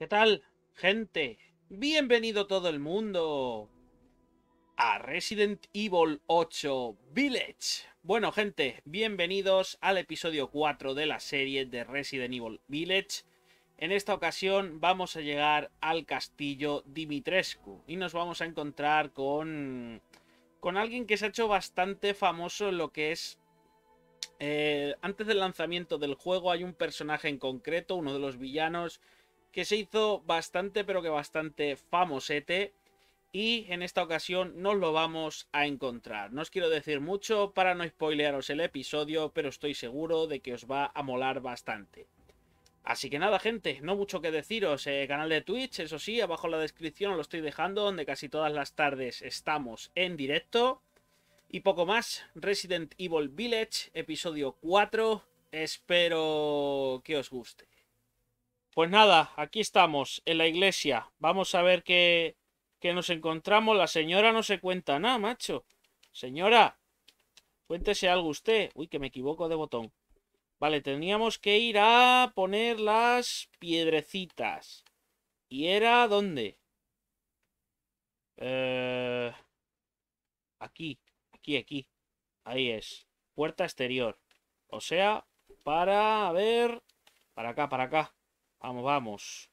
¿Qué tal, gente? Bienvenido todo el mundo a Resident Evil 8 Village. Bueno, gente, bienvenidos al episodio 4 de la serie de Resident Evil Village. En esta ocasión vamos a llegar al castillo Dimitrescu y nos vamos a encontrar con con alguien que se ha hecho bastante famoso en lo que es... Eh, antes del lanzamiento del juego hay un personaje en concreto, uno de los villanos, que se hizo bastante, pero que bastante famosete. Y en esta ocasión nos lo vamos a encontrar. No os quiero decir mucho para no spoilearos el episodio, pero estoy seguro de que os va a molar bastante. Así que nada, gente, no mucho que deciros. Eh, canal de Twitch, eso sí, abajo en la descripción lo estoy dejando, donde casi todas las tardes estamos en directo. Y poco más, Resident Evil Village, episodio 4. Espero que os guste. Pues nada, aquí estamos, en la iglesia. Vamos a ver qué, nos encontramos. La señora no se cuenta nada, macho. Señora, cuéntese algo usted. Uy, que me equivoco de botón. Vale, teníamos que ir a poner las piedrecitas. ¿Y era dónde? Eh, aquí, aquí, aquí. Ahí es. Puerta exterior. O sea, para, ver... Para acá, para acá. Vamos, vamos.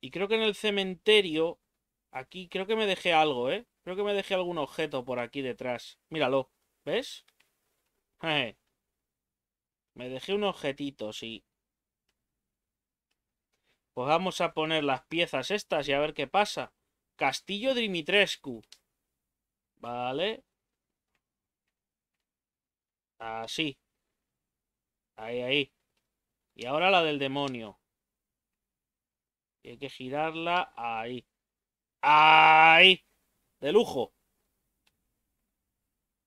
Y creo que en el cementerio, aquí, creo que me dejé algo, ¿eh? Creo que me dejé algún objeto por aquí detrás. Míralo, ¿ves? Me dejé un objetito, sí. Pues vamos a poner las piezas estas y a ver qué pasa. Castillo Dimitrescu. Vale. Así. Ahí, ahí. Y ahora la del demonio. Y hay que girarla ahí. ay De lujo.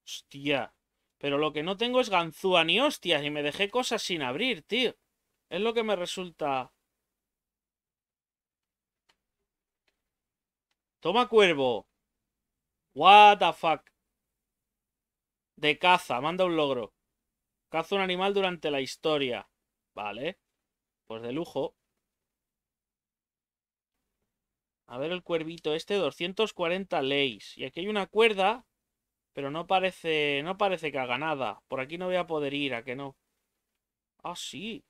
Hostia. Pero lo que no tengo es ganzúa ni hostias. Y me dejé cosas sin abrir, tío. Es lo que me resulta... Toma cuervo. What the fuck. De caza. Manda un logro. Caza un animal durante la historia. Vale. Pues de lujo. A ver el cuervito este, 240 leis. Y aquí hay una cuerda, pero no parece, no parece que haga nada. Por aquí no voy a poder ir, ¿a que no? Ah, sí.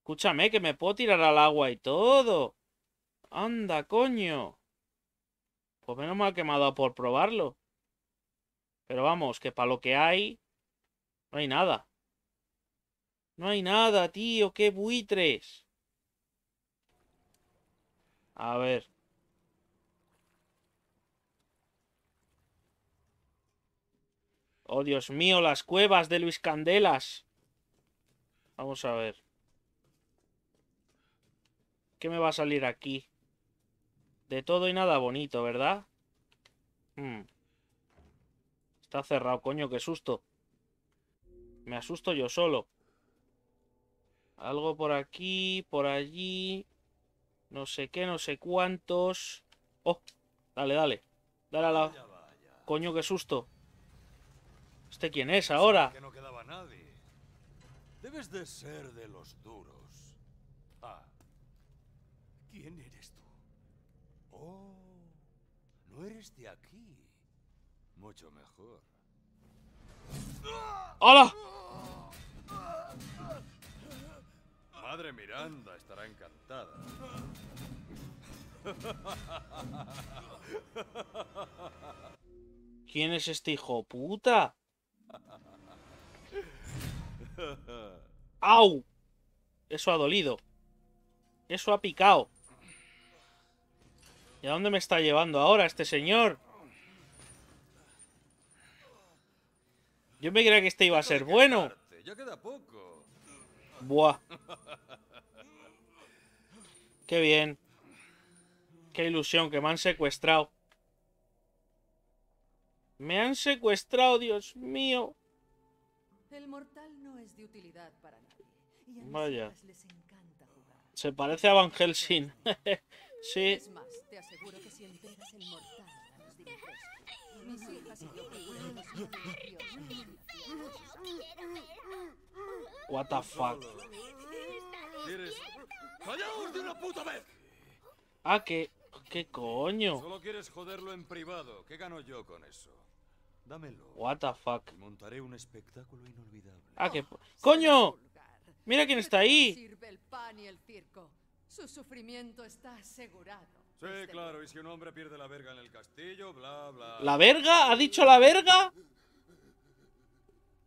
Escúchame, que me puedo tirar al agua y todo. Anda, coño. Pues menos me ha quemado por probarlo. Pero vamos, que para lo que hay, no hay nada. No hay nada, tío. ¡Qué buitres! A ver. Oh, Dios mío, las cuevas de Luis Candelas. Vamos a ver. ¿Qué me va a salir aquí? De todo y nada bonito, ¿verdad? Hmm. Está cerrado, coño, qué susto. Me asusto yo solo. Algo por aquí, por allí. No sé qué, no sé cuántos. Oh, dale, dale. Dale a la... Coño, qué susto. ¿Este quién es ahora? Que no quedaba nadie. Debes de ser de los duros. Ah. ¿Quién eres tú? Oh, no eres de aquí. Mucho mejor. ¡Hola! Ah madre Miranda estará encantada. ¿Quién es este hijo puta? ¡Au! Eso ha dolido. Eso ha picado. ¿Y a dónde me está llevando ahora este señor? Yo me creía que este iba a ser bueno. Ya queda poco. Buah. Qué bien. Qué ilusión, que me han secuestrado. Me han secuestrado, Dios mío. El mortal no es de utilidad para nadie. Y a Vaya. Les encanta jugar. Se parece a Van Helsing. sí. Es más, te aseguro que si entregas el mortal a los dirigentes, mis hijas y yo procuran What the fuck. ¡Callaos de una puta vez! Ah, ¿qué, qué coño? Solo quieres joderlo en privado. ¿Qué gano yo con eso? Dámelo. What the fuck. Montaré un espectáculo inolvidable. Ah, qué coño. Mira quién está ahí. Sirve el pan y el circo. Su sufrimiento está asegurado. Sí, este claro, y si un hombre pierde la verga en el castillo, bla, bla. ¿La verga? ¿Ha dicho la verga?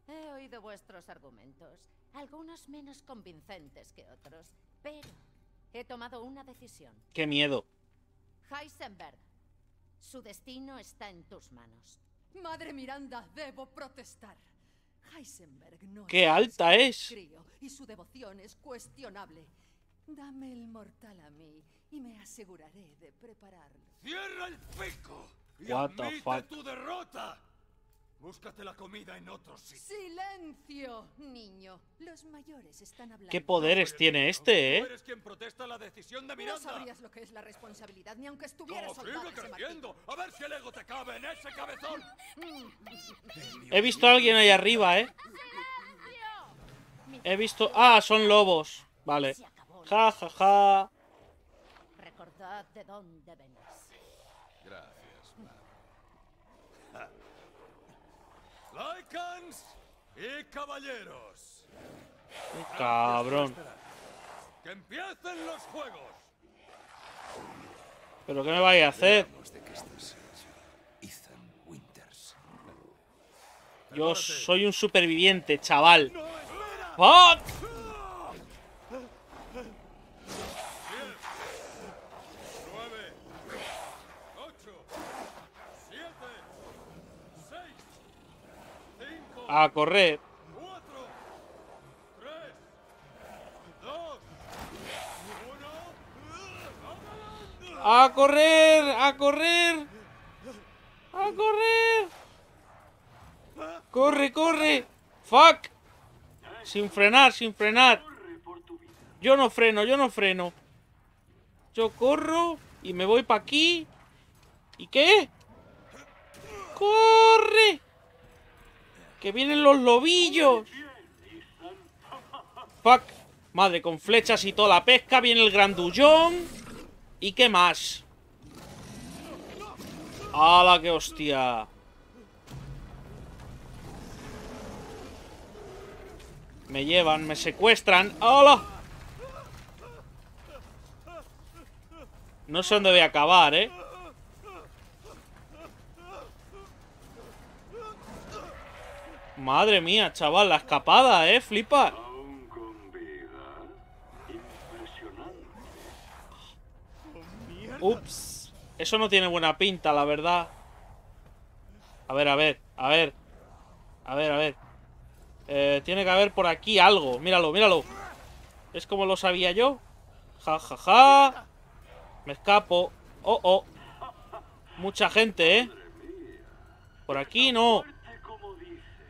He oído vuestros argumentos algunos menos convincentes que otros, pero he tomado una decisión. ¡Qué miedo! Heisenberg, su destino está en tus manos. Madre Miranda, debo protestar. Heisenberg no ¡Qué es alta es! y su devoción es cuestionable. Dame el mortal a mí y me aseguraré de prepararlo. ¡Cierra el pico! Y What tu derrota! Búscate la comida en otro sitio. Silencio, niño. Los mayores están hablando. ¿Qué poderes tiene este, eh? eres quien protesta la decisión de Miranda. No sabrías lo que es la responsabilidad ni aunque estuvieras en creciendo. A ver si el ego te cabe en ese cabezón. He visto a alguien ahí arriba, ¿eh? He visto... Ah, son lobos. Vale. Ja, ja, ja. Recordad de dónde venís. Gracias. Lycans y caballeros. Cabrón. Que empiecen los juegos. ¿Pero qué me vais a hacer? Yo soy un superviviente, chaval. ¡Fuck! a correr. A correr, a correr. A correr. Corre, corre. Fuck. Sin frenar, sin frenar. Yo no freno, yo no freno. Yo corro y me voy para aquí. ¿Y qué? ¡Corre! ¡Que vienen los lobillos! ¡Fuck! Madre, con flechas y toda la pesca viene el grandullón. ¿Y qué más? ¡Hala, qué hostia! Me llevan, me secuestran. ¡Hala! No sé dónde voy a acabar, ¿eh? Madre mía, chaval, la escapada, ¿eh? Flipa. Ups. Eso no tiene buena pinta, la verdad. A ver, a ver, a ver. A ver, a ver. Eh, tiene que haber por aquí algo. Míralo, míralo. ¿Es como lo sabía yo? Ja, ja, ja. Me escapo. Oh, oh. Mucha gente, ¿eh? Por aquí no.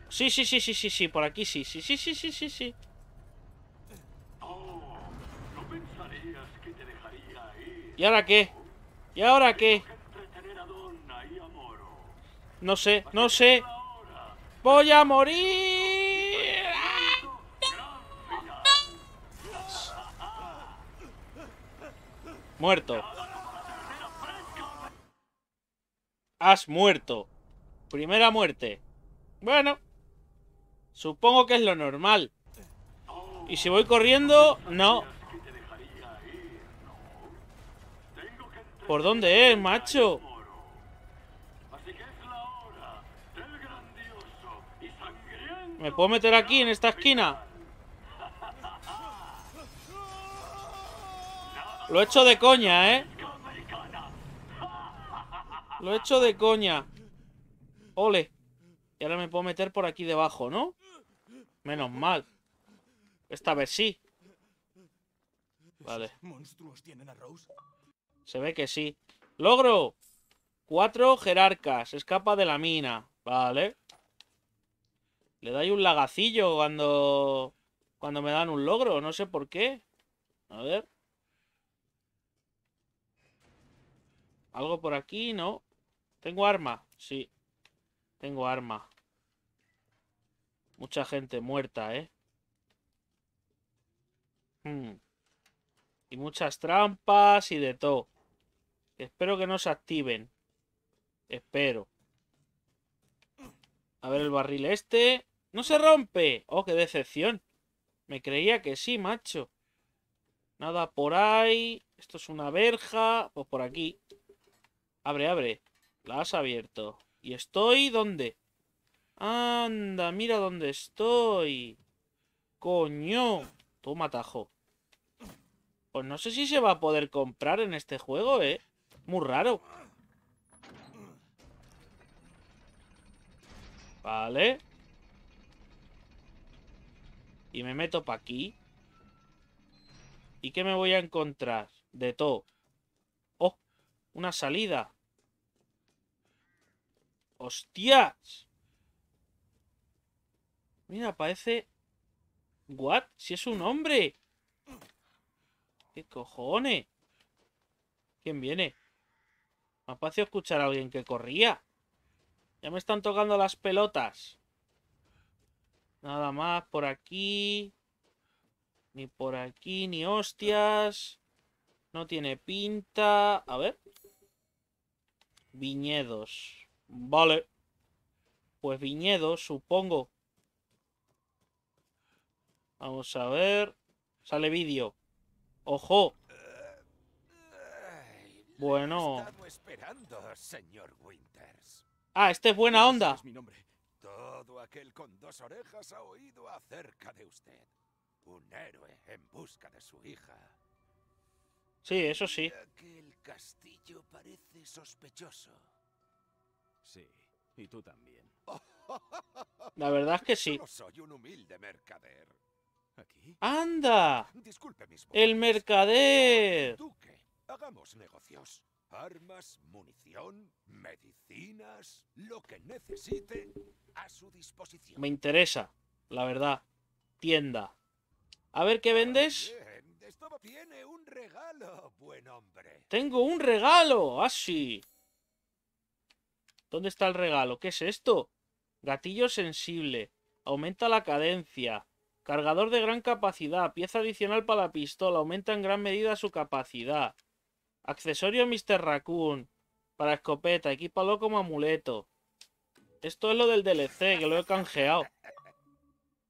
Sí, sí, sí, sí, sí, sí, por aquí sí, sí, sí, sí, sí, sí, sí. ¿Y ahora qué? ¿Y ahora qué? No sé, no sé. ¡Voy a morir! Muerto. Has muerto. Primera muerte. Bueno. Supongo que es lo normal. Y si voy corriendo, no. ¿Por dónde es, macho? ¿Me puedo meter aquí, en esta esquina? Lo he hecho de coña, ¿eh? Lo he hecho de coña. Ole. Y ahora me puedo meter por aquí debajo, ¿no? Menos mal. Esta vez sí. Vale. tienen Se ve que sí. ¡Logro! Cuatro jerarcas. Escapa de la mina. Vale. Le doy un lagacillo cuando... Cuando me dan un logro. No sé por qué. A ver. ¿Algo por aquí? No. ¿Tengo arma? Sí. Tengo arma. Mucha gente muerta, ¿eh? Mm. Y muchas trampas y de todo. Espero que no se activen. Espero. A ver el barril este. ¡No se rompe! ¡Oh, qué decepción! Me creía que sí, macho. Nada por ahí. Esto es una verja. Pues por aquí. Abre, abre. La has abierto. ¿Y estoy dónde? Anda, mira dónde estoy. Coño. Toma tajo. Pues no sé si se va a poder comprar en este juego, ¿eh? Muy raro. Vale. Y me meto para aquí. ¿Y qué me voy a encontrar? De todo. ¡Oh! Una salida. ¡Hostias! Mira, parece... ¿What? ¡Si es un hombre! ¿Qué cojones? ¿Quién viene? Me ha escuchar a alguien que corría. Ya me están tocando las pelotas. Nada más por aquí. Ni por aquí, ni hostias. No tiene pinta. A ver. Viñedos. Vale. Pues viñedos, supongo. Vamos a ver. Sale vídeo. ¡Ojo! Bueno. Esperando, señor Winters. Ah, este es buena onda. Es mi nombre. Todo aquel con dos orejas ha oído acerca de usted. Un héroe en busca de su hija. Sí, eso sí. Aquel castillo parece sospechoso. Sí, y tú también. La verdad es que sí. Solo soy un humilde mercader. ¡Anda! ¡El mercader! hagamos negocios. Armas, munición, medicinas, lo que necesite a su disposición. Me interesa, la verdad. Tienda. A ver qué ah, vendes. Tengo un regalo, así. Ah, ¿Dónde está el regalo? ¿Qué es esto? Gatillo sensible. Aumenta la cadencia. Cargador de gran capacidad, pieza adicional para la pistola, aumenta en gran medida su capacidad. Accesorio Mr. Raccoon, para escopeta, equípalo como amuleto. Esto es lo del DLC, que lo he canjeado.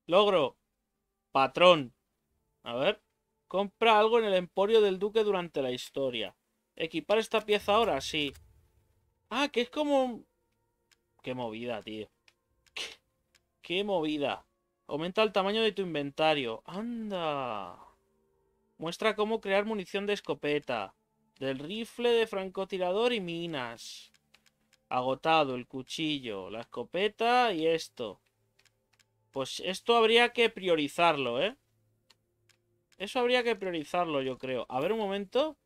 Logro. Patrón. A ver. Compra algo en el emporio del duque durante la historia. ¿Equipar esta pieza ahora? Sí. Ah, que es como... Qué movida, tío. Qué movida. Aumenta el tamaño de tu inventario. ¡Anda! Muestra cómo crear munición de escopeta. Del rifle de francotirador y minas. Agotado, el cuchillo, la escopeta y esto. Pues esto habría que priorizarlo, ¿eh? Eso habría que priorizarlo, yo creo. A ver un momento.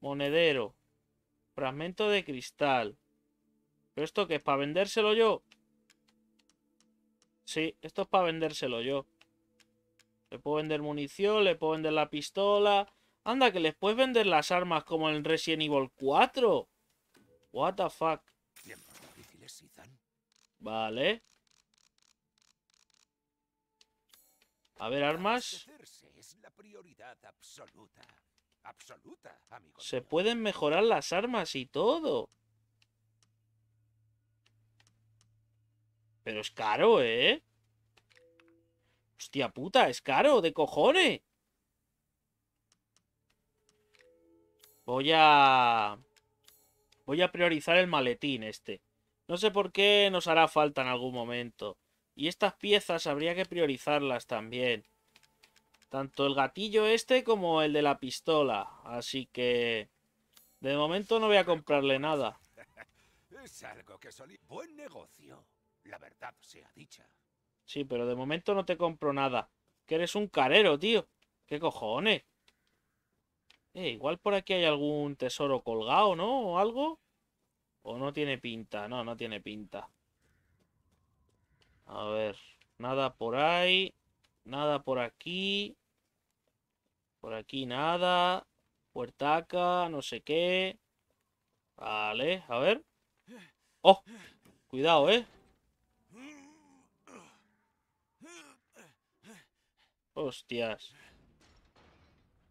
Monedero. Fragmento de cristal. ¿Pero esto qué es? ¿Para vendérselo yo? Sí, esto es para vendérselo yo. Le puedo vender munición, le puedo vender la pistola. Anda, que les puedes vender las armas como en Resident Evil 4. What the fuck. Vale. A ver, armas. Se pueden mejorar las armas y todo. Pero es caro, ¿eh? Hostia puta, es caro, de cojones. Voy a... Voy a priorizar el maletín este. No sé por qué nos hará falta en algún momento. Y estas piezas habría que priorizarlas también. Tanto el gatillo este como el de la pistola. Así que... De momento no voy a comprarle nada. Es algo que solía... Buen negocio. La verdad sea dicha. Sí, pero de momento no te compro nada. Que eres un carero, tío. ¿Qué cojones? Eh, igual por aquí hay algún tesoro colgado, ¿no? O algo. O no tiene pinta. No, no tiene pinta. A ver. Nada por ahí. Nada por aquí. Por aquí nada. Puerta Puertaca, no sé qué. Vale, a ver. ¡Oh! Cuidado, ¿eh? Hostias.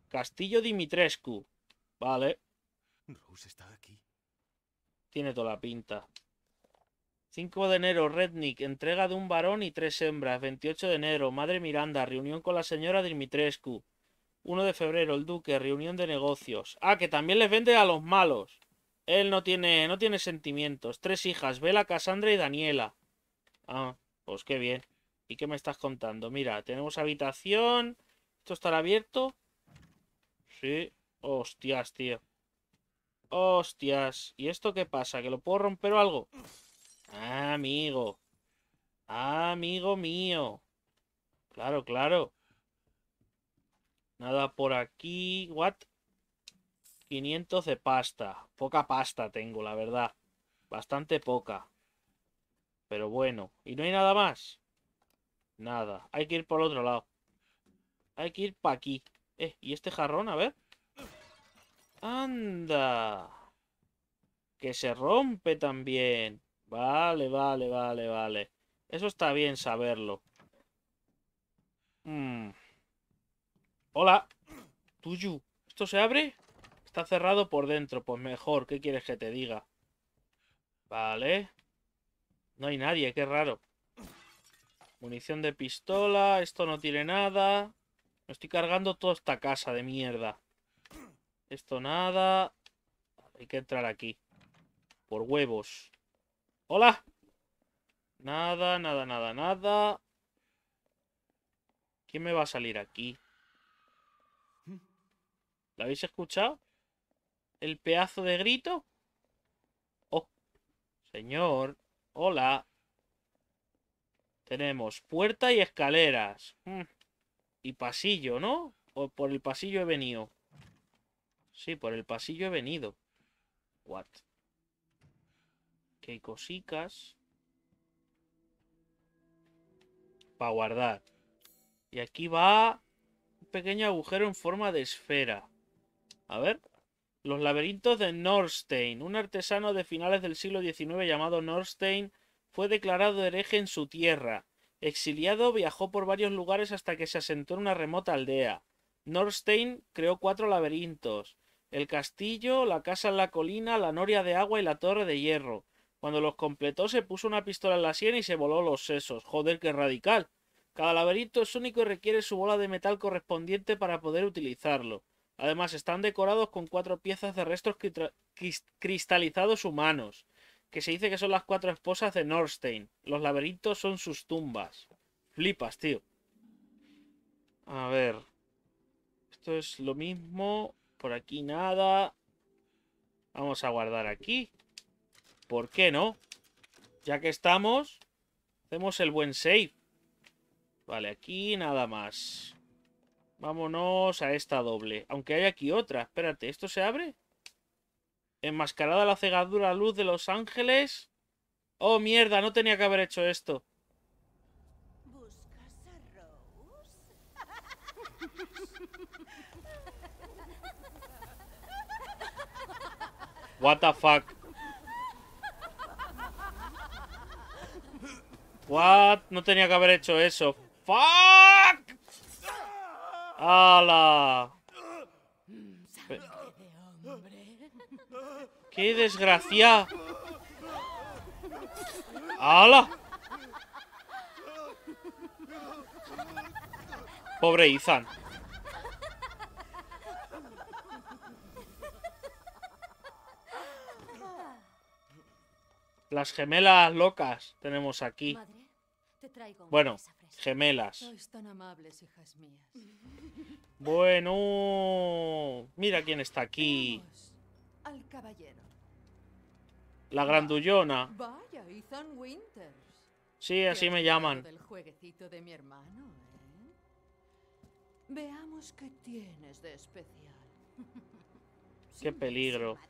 Castillo Dimitrescu. Vale. Rose está aquí. Tiene toda la pinta. 5 de enero, Rednick, entrega de un varón y tres hembras. 28 de enero, Madre Miranda, reunión con la señora Dimitrescu. 1 de febrero, el Duque, reunión de negocios. Ah, que también les vende a los malos. Él no tiene, no tiene sentimientos. Tres hijas, Vela, Cassandra y Daniela. Ah, pues qué bien. ¿Y qué me estás contando? Mira, tenemos habitación. ¿Esto estará abierto? Sí. Hostias, tío. Hostias. ¿Y esto qué pasa? ¿Que lo puedo romper o algo? amigo. amigo mío. Claro, claro. Nada por aquí. ¿What? 500 de pasta. Poca pasta tengo, la verdad. Bastante poca. Pero bueno. ¿Y no hay nada más? Nada. Hay que ir por el otro lado. Hay que ir para aquí. Eh, ¿y este jarrón? A ver. ¡Anda! Que se rompe también. Vale, vale, vale, vale. Eso está bien saberlo. Mm. Hola. Tuyu. ¿Esto se abre? Está cerrado por dentro. Pues mejor. ¿Qué quieres que te diga? Vale. No hay nadie. Qué raro. Munición de pistola. Esto no tiene nada. Me estoy cargando toda esta casa de mierda. Esto nada. Hay que entrar aquí. Por huevos. ¡Hola! Nada, nada, nada, nada. ¿Quién me va a salir aquí? ¿Lo habéis escuchado? ¿El pedazo de grito? Oh, señor. Hola. Tenemos puerta y escaleras. Mm. Y pasillo, ¿no? O por el pasillo he venido. Sí, por el pasillo he venido. What? Que cosicas. cositas. Para guardar. Y aquí va un pequeño agujero en forma de esfera. A ver. Los laberintos de Norstein. Un artesano de finales del siglo XIX llamado Norstein fue declarado hereje en su tierra. Exiliado, viajó por varios lugares hasta que se asentó en una remota aldea. Nordstein creó cuatro laberintos, el castillo, la casa en la colina, la noria de agua y la torre de hierro. Cuando los completó se puso una pistola en la sien y se voló los sesos. Joder, qué radical. Cada laberinto es único y requiere su bola de metal correspondiente para poder utilizarlo. Además, están decorados con cuatro piezas de restos cristalizados humanos que se dice que son las cuatro esposas de Nordstein. Los laberintos son sus tumbas. Flipas, tío. A ver. Esto es lo mismo. Por aquí nada. Vamos a guardar aquí. ¿Por qué no? Ya que estamos, hacemos el buen save. Vale, aquí nada más. Vámonos a esta doble. Aunque hay aquí otra. Espérate, ¿esto se abre? Enmascarada la cegadura a luz de Los Ángeles. Oh, mierda, no tenía que haber hecho esto. ¿Buscas What the fuck. What? No tenía que haber hecho eso. Fuck. ¡Hala! ¡Qué desgracia! ¡Hala! Pobre Izan. Las gemelas locas tenemos aquí. Bueno, gemelas. Bueno, mira quién está aquí caballero. La grandullona. Vaya, Ethan Winters. Sí, así me llaman. El jueguecito de mi hermano, ¿eh? Veamos qué tienes de especial. qué peligro.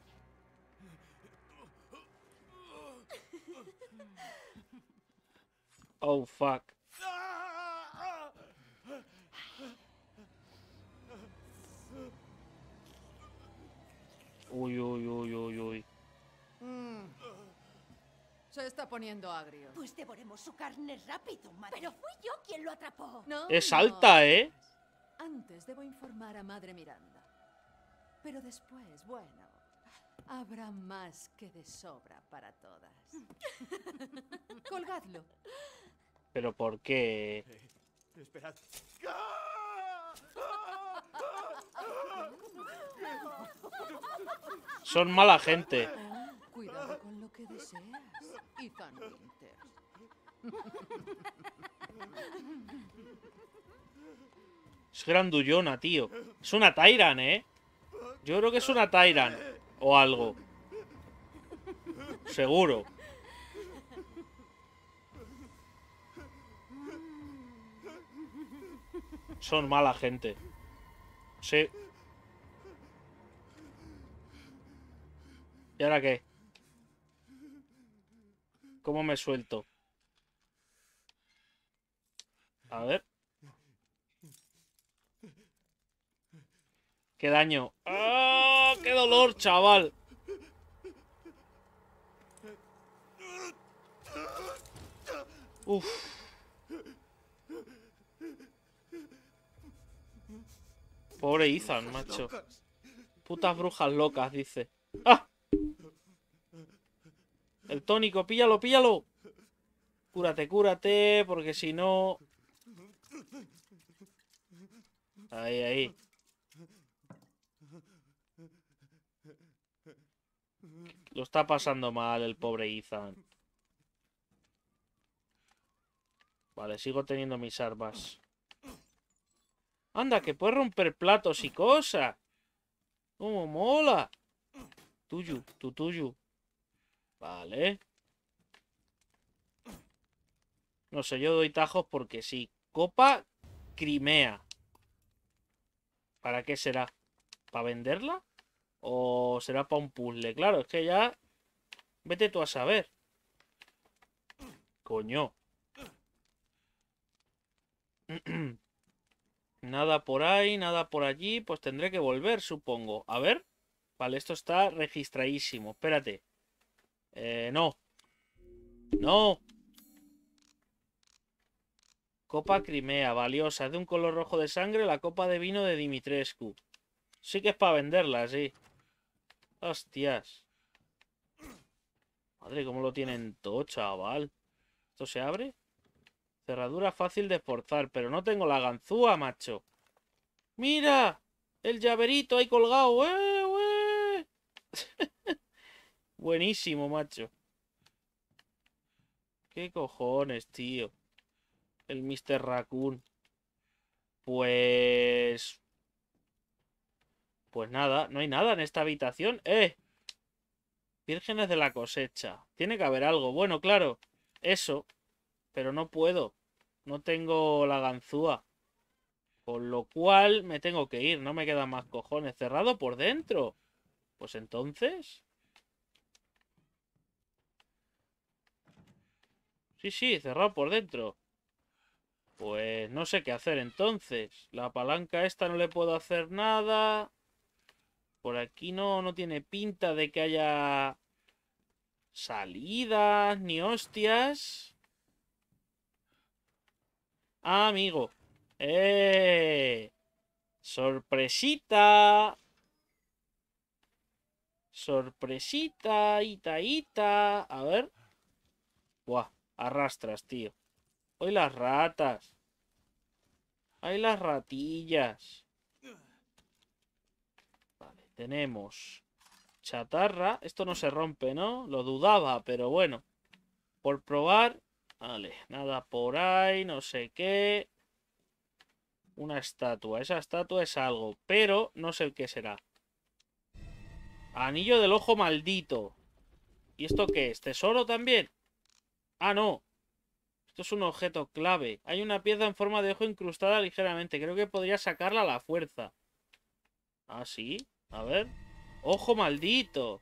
Oh fuck. Ah. Uy, uy, uy, uy, uy. Mm. Se está poniendo agrio. Pues devoremos su carne rápido, madre. Pero fui yo quien lo atrapó. No, es alta, ¿eh? Antes debo informar a madre Miranda. Pero después, bueno, habrá más que de sobra para todas. Colgadlo. ¿Pero por qué? Eh, esperad. ¡Ah! ¡Ah! ¡Ah! Son mala gente. con lo Es grandullona, tío. Es una Tyran, ¿eh? Yo creo que es una Tyran. O algo. Seguro. Son mala gente. Sí. ¿Y ahora qué? ¿Cómo me suelto? A ver. ¡Qué daño! ¡Ah! ¡Qué dolor, chaval! Uf. Pobre Ethan, macho. Putas brujas locas, dice. ¡Ah! El tónico, píllalo, píllalo. Cúrate, cúrate, porque si no... Ahí, ahí. Lo está pasando mal el pobre Ethan. Vale, sigo teniendo mis armas. Anda, que puedes romper platos y cosas. ¡Cómo mola! Tuyo, tu tuyo. Vale. No sé, yo doy tajos porque sí. Copa Crimea. ¿Para qué será? ¿Para venderla? ¿O será para un puzzle? Claro, es que ya... Vete tú a saber. Coño. Nada por ahí, nada por allí, pues tendré que volver, supongo. A ver. Vale, esto está registradísimo. Espérate. Eh, no. No. Copa Crimea, valiosa. Es de un color rojo de sangre la copa de vino de Dimitrescu. Sí que es para venderla, sí. Hostias. Madre, cómo lo tienen todo, chaval. ¿Esto se abre? Cerradura fácil de forzar, pero no tengo la ganzúa, macho. ¡Mira! El llaverito ahí colgado. eh, eh. Buenísimo, macho. ¿Qué cojones, tío? El Mr. Raccoon. Pues... Pues nada, no hay nada en esta habitación. ¡Eh! Vírgenes de la cosecha. Tiene que haber algo. Bueno, claro. Eso pero no puedo. No tengo la ganzúa. Con lo cual me tengo que ir, no me quedan más cojones. Cerrado por dentro. Pues entonces... Sí, sí, cerrado por dentro. Pues no sé qué hacer entonces. La palanca esta no le puedo hacer nada. Por aquí no, no tiene pinta de que haya salidas ni hostias. Ah, amigo. ¡Eh! ¡Sorpresita! ¡Sorpresita! ¡Ita, ita! A ver. Buah, arrastras, tío. Hoy las ratas. Hay las ratillas. Vale, tenemos chatarra. Esto no se rompe, ¿no? Lo dudaba, pero bueno. Por probar, Vale, nada por ahí, no sé qué. Una estatua. Esa estatua es algo, pero no sé qué será. Anillo del ojo maldito. ¿Y esto qué es? ¿Tesoro también? Ah, no. Esto es un objeto clave. Hay una pieza en forma de ojo incrustada ligeramente. Creo que podría sacarla a la fuerza. Ah, sí. A ver. Ojo maldito.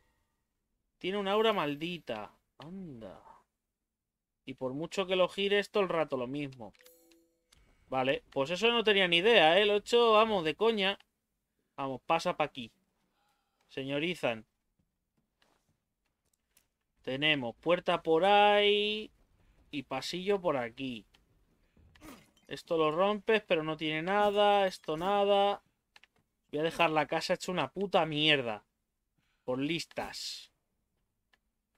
Tiene un aura maldita. Anda. Y por mucho que lo gire esto, el rato lo mismo. Vale, pues eso no tenía ni idea, ¿eh? Lo he hecho, vamos, de coña. Vamos, pasa para aquí. señorizan. Tenemos puerta por ahí y pasillo por aquí. Esto lo rompes, pero no tiene nada. Esto nada. Voy a dejar la casa hecha una puta mierda. Por listas.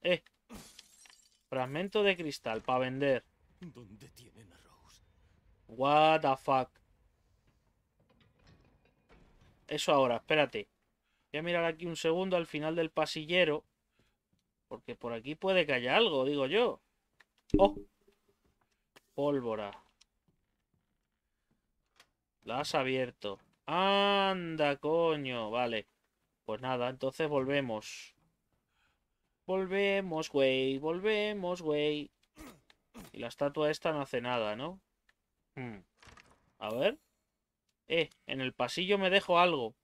Eh. Fragmento de cristal para vender. ¿Dónde tienen arroz? What the fuck. Eso ahora, espérate. Voy a mirar aquí un segundo al final del pasillero. Porque por aquí puede que haya algo, digo yo. ¡Oh! Pólvora. La has abierto. Anda, coño. Vale. Pues nada, entonces volvemos. Volvemos, güey, volvemos, güey. Y la estatua esta no hace nada, ¿no? Hmm. A ver. Eh, en el pasillo me dejo algo.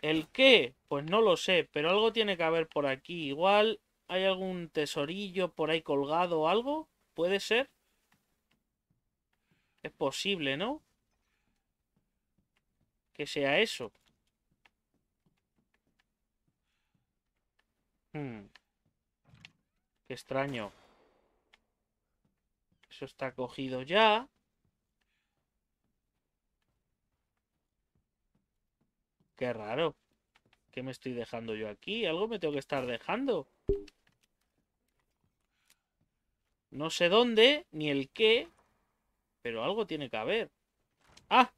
¿El qué? Pues no lo sé, pero algo tiene que haber por aquí. Igual hay algún tesorillo por ahí colgado o algo. ¿Puede ser? Es posible, ¿no? Que sea eso. Hmm. Qué extraño. Eso está cogido ya. Qué raro. ¿Qué me estoy dejando yo aquí? Algo me tengo que estar dejando. No sé dónde, ni el qué, pero algo tiene que haber. ¡Ah!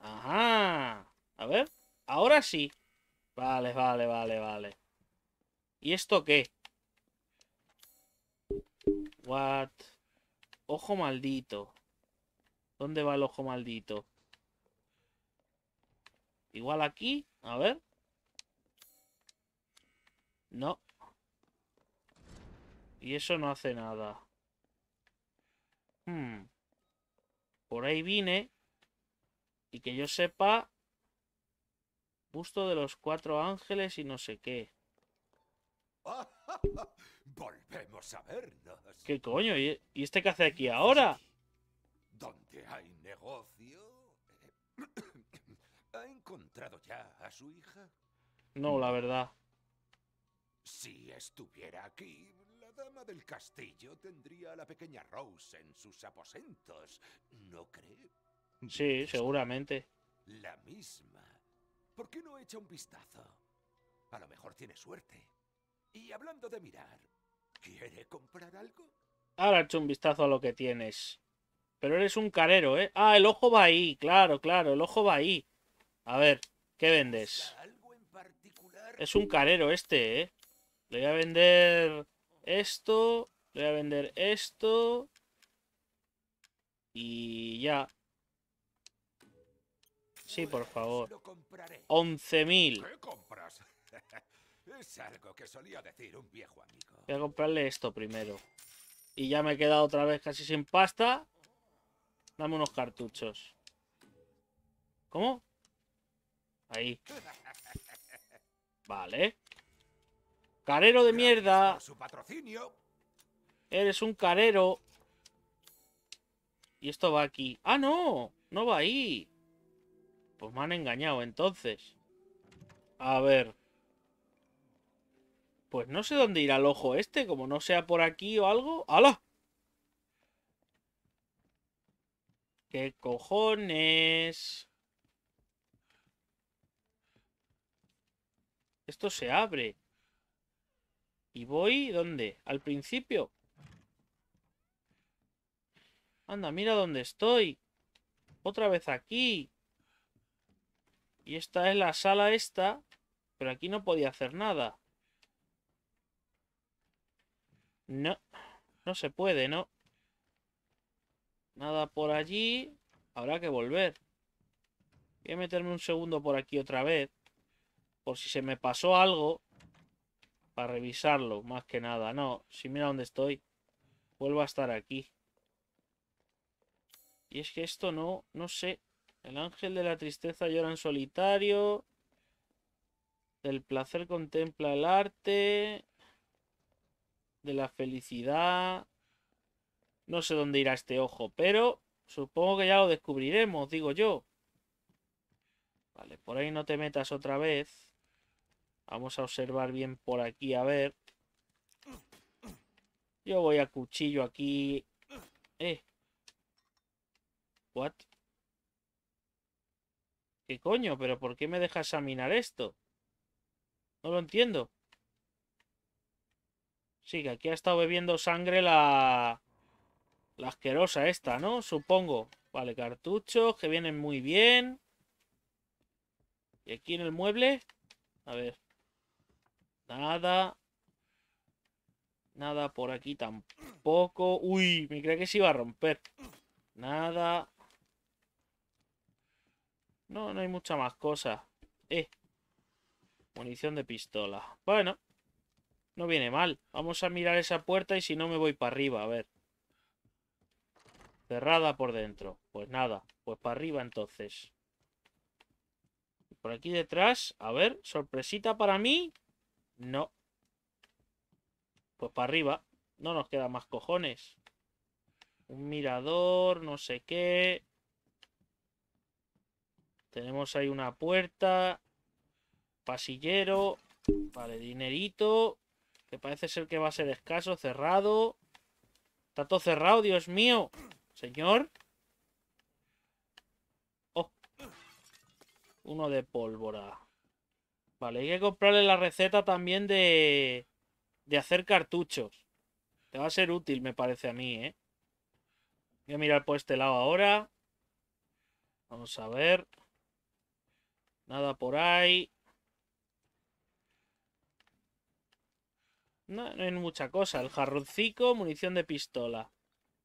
¡Ajá! A ver, ahora sí. Vale, vale, vale, vale. ¿Y esto qué? What? Ojo maldito. ¿Dónde va el ojo maldito? Igual aquí. A ver. No. Y eso no hace nada. Hmm. Por ahí vine. Y que yo sepa... Busto de los cuatro ángeles y no sé qué. Volvemos a vernos. ¿Qué coño? ¿Y este qué hace aquí ahora? Donde hay negocio. ¿Ha encontrado ya a su hija? No, la verdad. Si estuviera aquí, la dama del castillo tendría a la pequeña Rose en sus aposentos, ¿no cree? Sí, seguramente. La misma. ¿Por qué no echa un vistazo? A lo mejor tiene suerte. Y hablando de mirar, comprar algo? Ahora un vistazo a lo que tienes. Pero eres un carero, ¿eh? Ah, el ojo va ahí, claro, claro, el ojo va ahí. A ver, ¿qué vendes? Es un carero este, ¿eh? Le voy a vender esto, le voy a vender esto. Y ya. Sí, por pues favor. 11.000. Es algo que solía decir un viejo amigo. Voy a comprarle esto primero. Y ya me he quedado otra vez casi sin pasta. Dame unos cartuchos. ¿Cómo? Ahí. Vale. Carero de mierda. Eres un carero. Y esto va aquí. ¡Ah, no! No va ahí. Pues me han engañado entonces. A ver. Pues no sé dónde irá el ojo este, como no sea por aquí o algo. ¡Hala! ¿Qué cojones? Esto se abre. ¿Y voy dónde? ¿Al principio? Anda, mira dónde estoy. Otra vez aquí. Y esta es la sala esta. Pero aquí no podía hacer nada. No. No se puede, ¿no? Nada por allí. Habrá que volver. Voy a meterme un segundo por aquí otra vez. Por si se me pasó algo. Para revisarlo, más que nada. No, si mira dónde estoy. Vuelvo a estar aquí. Y es que esto no, no sé. El ángel de la tristeza llora en solitario. El placer contempla el arte de la felicidad. No sé dónde irá este ojo, pero supongo que ya lo descubriremos, digo yo. Vale, por ahí no te metas otra vez. Vamos a observar bien por aquí, a ver. Yo voy a cuchillo aquí. Eh. What? ¿Qué coño? ¿Pero por qué me dejas examinar esto? No lo entiendo. Sí, que aquí ha estado bebiendo sangre la... La asquerosa esta, ¿no? Supongo. Vale, cartuchos que vienen muy bien. Y aquí en el mueble. A ver. Nada. Nada por aquí tampoco. Uy, me creía que se iba a romper. Nada. No, no hay mucha más cosa. Eh. Munición de pistola. Bueno, no viene mal. Vamos a mirar esa puerta y si no me voy para arriba, a ver. Cerrada por dentro. Pues nada, pues para arriba entonces. Por aquí detrás, a ver, sorpresita para mí. No. Pues para arriba. No nos queda más cojones. Un mirador, no sé qué. Tenemos ahí una puerta. Pasillero. Vale, dinerito. Que parece ser que va a ser escaso, cerrado. Está todo cerrado, Dios mío. Señor. Oh. Uno de pólvora. Vale, hay que comprarle la receta también de... De hacer cartuchos. Te va a ser útil, me parece a mí, ¿eh? Voy a mirar por este lado ahora. Vamos a ver. Nada por ahí. No, hay mucha cosa. El jarroncico, munición de pistola.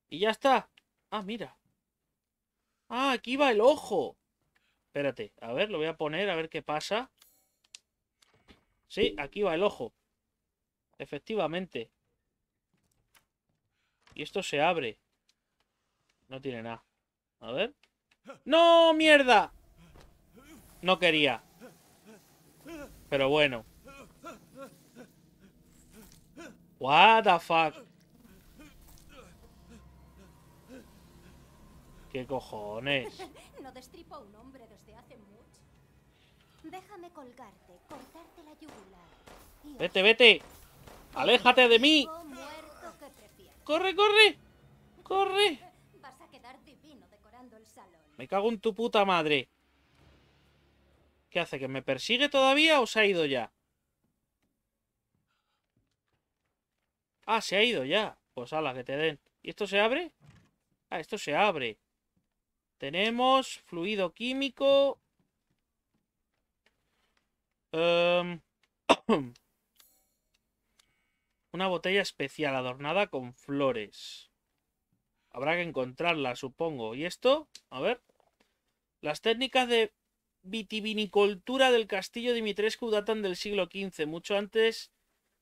Y ya está. Ah, mira. Ah, aquí va el ojo. Espérate, a ver, lo voy a poner, a ver qué pasa. Sí, aquí va el ojo. Efectivamente. Y esto se abre. No tiene nada. A ver. ¡No, mierda! No quería. Pero bueno. What the fuck? ¿Qué cojones? Vete, vete. Aléjate de mí. Corre, corre. Corre. Me cago en tu puta madre. ¿Qué hace? ¿Que me persigue todavía o se ha ido ya? Ah, se ha ido ya. Pues a la que te den. ¿Y esto se abre? Ah, esto se abre. Tenemos fluido químico. Em, una botella especial adornada con flores. Habrá que encontrarla, supongo. ¿Y esto? A ver. Las técnicas de vitivinicultura del castillo Dimitrescu datan del siglo XV, mucho antes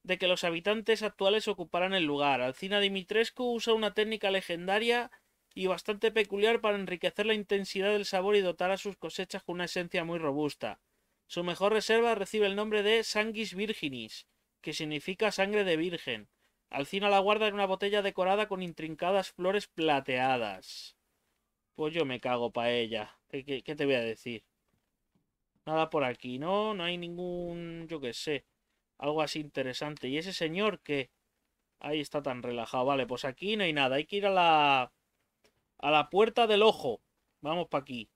de que los habitantes actuales ocuparan el lugar. Alcina Dimitrescu usa una técnica legendaria y bastante peculiar para enriquecer la intensidad del sabor y dotar a sus cosechas con una esencia muy robusta. Su mejor reserva recibe el nombre de Sanguis Virginis, que significa sangre de virgen. Alcina la guarda en una botella decorada con intrincadas flores plateadas. Pues yo me cago pa' ella. qué te voy a decir? Nada por aquí, ¿no? No hay ningún... yo qué sé algo así interesante. Y ese señor que... Ahí está tan relajado. Vale, pues aquí no hay nada. Hay que ir a la... A la puerta del ojo. Vamos para aquí.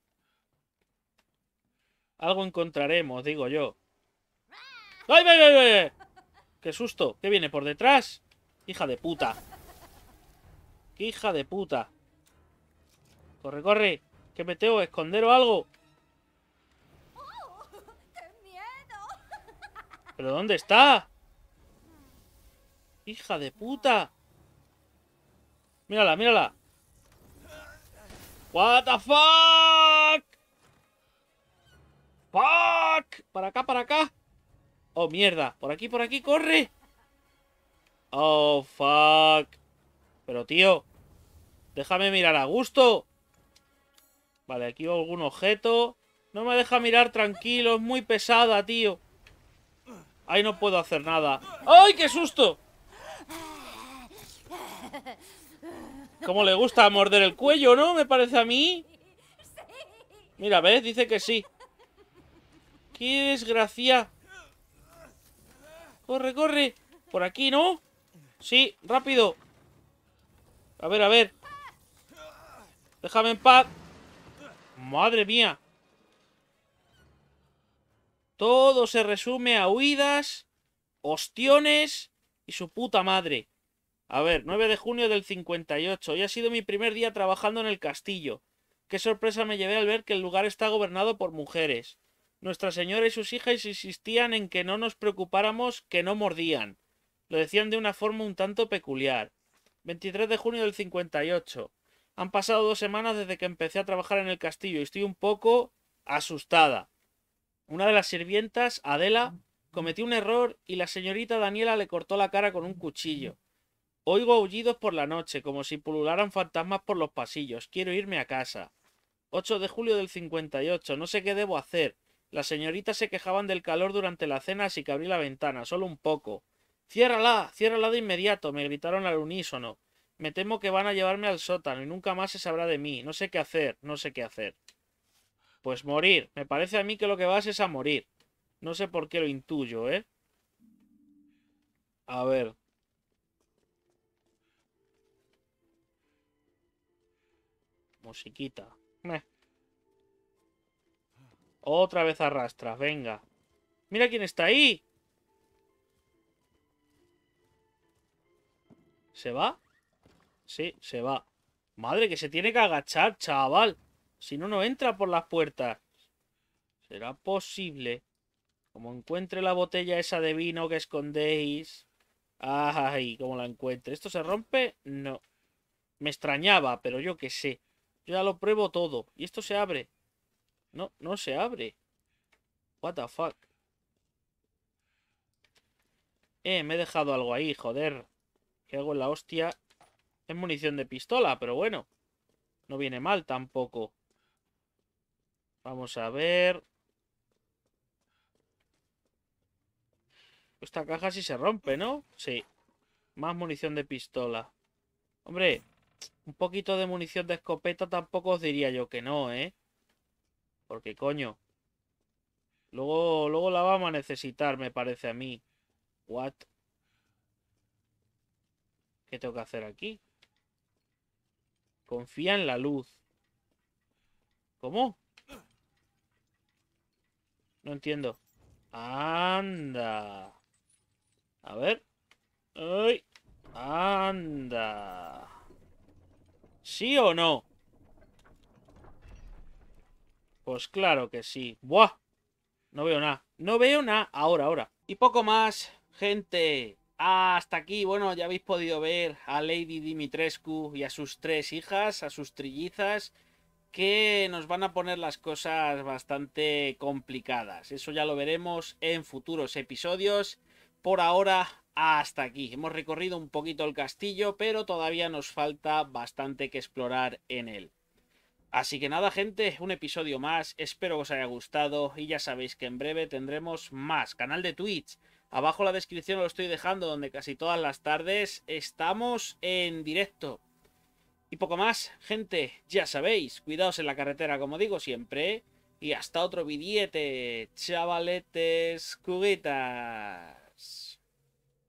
Algo encontraremos, digo yo. ¡Ay, ay, ay, ay! ¡Qué susto! ¿Qué viene por detrás? Hija de puta. Hija de puta. Corre, corre. Que meteo, esconder o algo. ¿Pero dónde está? ¡Hija de puta! ¡Mírala, mírala! ¡What the fuck! ¡Fuck! ¡Para acá, para acá! ¡Oh, mierda! ¡Por aquí, por aquí! ¡Corre! ¡Oh, fuck! Pero, tío... Déjame mirar a gusto. Vale, aquí algún objeto. No me deja mirar tranquilo. Es muy pesada, tío. Ahí no puedo hacer nada. ¡Ay, qué susto! Como le gusta morder el cuello, ¿no? Me parece a mí. Mira, ¿ves? Dice que sí. ¡Qué desgracia! ¡Corre, corre! Por aquí, ¿no? Sí, rápido. A ver, a ver. Déjame en paz. Madre mía. Todo se resume a huidas, ostiones y su puta madre. A ver, 9 de junio del 58. Hoy ha sido mi primer día trabajando en el castillo. Qué sorpresa me llevé al ver que el lugar está gobernado por mujeres. Nuestra señora y sus hijas insistían en que no nos preocupáramos que no mordían. Lo decían de una forma un tanto peculiar. 23 de junio del 58. Han pasado dos semanas desde que empecé a trabajar en el castillo y estoy un poco asustada. Una de las sirvientas, Adela, cometió un error y la señorita Daniela le cortó la cara con un cuchillo. Oigo aullidos por la noche, como si pulularan fantasmas por los pasillos. Quiero irme a casa. 8 de julio del 58. No sé qué debo hacer. Las señoritas se quejaban del calor durante la cena, así que abrí la ventana, solo un poco. ¡Ciérrala! ¡Ciérrala de inmediato! me gritaron al unísono. Me temo que van a llevarme al sótano y nunca más se sabrá de mí. No sé qué hacer, no sé qué hacer. Pues morir. Me parece a mí que lo que vas es a morir. No sé por qué lo intuyo, ¿eh? A ver. Musiquita. Otra vez arrastra, venga. ¡Mira quién está ahí! ¿Se va? Sí, se va. Madre, que se tiene que agachar, chaval. Si no, no entra por las puertas. ¿Será posible? Como encuentre la botella esa de vino que escondéis. Ay, como la encuentre. ¿Esto se rompe? No. Me extrañaba, pero yo qué sé. Yo ya lo pruebo todo. ¿Y esto se abre? No, no se abre. What the fuck. Eh, me he dejado algo ahí, joder. ¿Qué hago en la hostia? Es munición de pistola, pero bueno. No viene mal tampoco. Vamos a ver. Esta caja sí se rompe, ¿no? Sí. Más munición de pistola. Hombre, un poquito de munición de escopeta tampoco os diría yo que no, ¿eh? Porque coño. Luego, luego la vamos a necesitar, me parece a mí. What? ¿Qué tengo que hacer aquí? Confía en la luz. ¿Cómo? No entiendo. Anda. A ver. Ay. Anda. ¿Sí o no? Pues claro que sí. ¡Buah! No veo nada. No veo nada. Ahora, ahora. Y poco más, gente. Hasta aquí, bueno, ya habéis podido ver a Lady Dimitrescu y a sus tres hijas, a sus trillizas que nos van a poner las cosas bastante complicadas. Eso ya lo veremos en futuros episodios. Por ahora, hasta aquí. Hemos recorrido un poquito el castillo, pero todavía nos falta bastante que explorar en él. Así que nada, gente, un episodio más. Espero que os haya gustado y ya sabéis que en breve tendremos más. Canal de Twitch. Abajo la descripción lo estoy dejando, donde casi todas las tardes estamos en directo y poco más, gente, ya sabéis, cuidaos en la carretera como digo siempre. ¿eh? Y hasta otro billete, chavaletes, cuguitas.